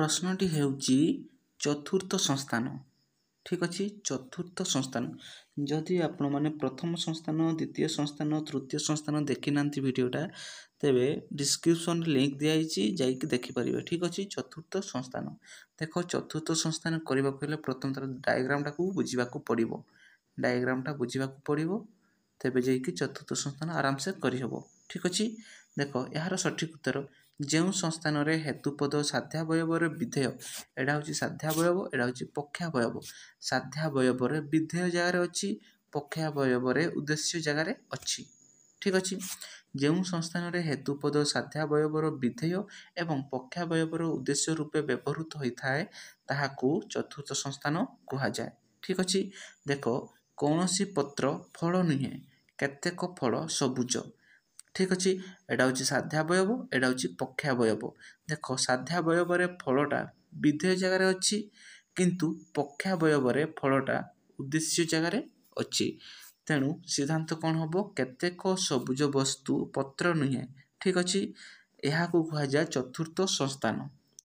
ପ୍ରଶ୍ନଟି ହେଉଛି ଚତୁର୍ଥ ସଂସ୍ଥାନ ଠିକ୍ ଅଛି ଚତୁର୍ଥ ସଂସ୍ଥାନ ଯଦି ଆପଣମାନେ ପ୍ରଥମ ସଂସ୍ଥାନ ଦ୍ୱିତୀୟ ସଂସ୍ଥାନ ତୃତୀୟ ସଂସ୍ଥାନ ଦେଖିନାହାନ୍ତି ଭିଡ଼ିଓଟା ତେବେ ଡିସ୍କ୍ରିପ୍ସନ୍ରେ ଲିଙ୍କ୍ ଦିଆହେଇଛି ଯାଇକି ଦେଖିପାରିବେ ଠିକ୍ ଅଛି ଚତୁର୍ଥ ସଂସ୍ଥାନ ଦେଖ ଚତୁର୍ଥ ସଂସ୍ଥାନ କରିବାକୁ ହେଲେ ପ୍ରଥମ ତାର ଡାଇଗ୍ରାମଟାକୁ ବୁଝିବାକୁ ପଡ଼ିବ ଡାଇଗ୍ରାମଟା ବୁଝିବାକୁ ପଡ଼ିବ ତେବେ ଯାଇକି ଚତୁର୍ଥ ସଂସ୍ଥାନ ଆରାମସେ କରିହେବ ଠିକ୍ ଅଛି ଦେଖ ଏହାର ସଠିକ୍ ଉତ୍ତର ଯେଉଁ ସଂସ୍ଥାନରେ ହେତୁପଦ ସାଧ୍ୟାବୟବରେ ବିଧେୟ ଏଇଟା ହେଉଛି ସାଧ୍ୟାବୟବ ଏଇଟା ହେଉଛି ପକ୍ଷାବୟବ ସାଧ୍ୟାବୟବରେ ବିଧେୟ ଜାଗାରେ ଅଛି ପକ୍ଷାବୟବରେ ଉଦ୍ଦେଶ୍ୟ ଜାଗାରେ ଅଛି ଠିକ୍ ଅଛି ଯେଉଁ ସଂସ୍ଥାନରେ ହେତୁପଦ ସାଧ୍ୟାବୟବର ବିଧେୟ ଏବଂ ପକ୍ଷାବୟବର ଉଦ୍ଦେଶ୍ୟ ରୂପେ ବ୍ୟବହୃତ ହୋଇଥାଏ ତାହାକୁ ଚତୁର୍ଥ ସଂସ୍ଥାନ କୁହାଯାଏ ଠିକ୍ ଅଛି ଦେଖ କୌଣସି ପତ୍ର ଫଳ ନୁହେଁ କେତେକ ଫଳ ସବୁଜ ଠିକ୍ ଅଛି ଏଇଟା ହେଉଛି ସାଧ୍ୟାବୟବ ଏଇଟା ହେଉଛି ପକ୍ଷାବୟବ ଦେଖ ସାଧ୍ୟାବୟବରେ ଫଳଟା ବିଧେୟ ଜାଗାରେ ଅଛି କିନ୍ତୁ ପକ୍ଷାବୟବରେ ଫଳଟା ଉଦ୍ଦେଶ୍ୟ ଜାଗାରେ ଅଛି ତେଣୁ ସିଦ୍ଧାନ୍ତ କ'ଣ ହେବ କେତେକ ସବୁଜ ବସ୍ତୁ ପତ୍ର ନୁହେଁ ଠିକ୍ ଅଛି ଏହାକୁ କୁହାଯାଏ ଚତୁର୍ଥ ସଂସ୍ଥାନ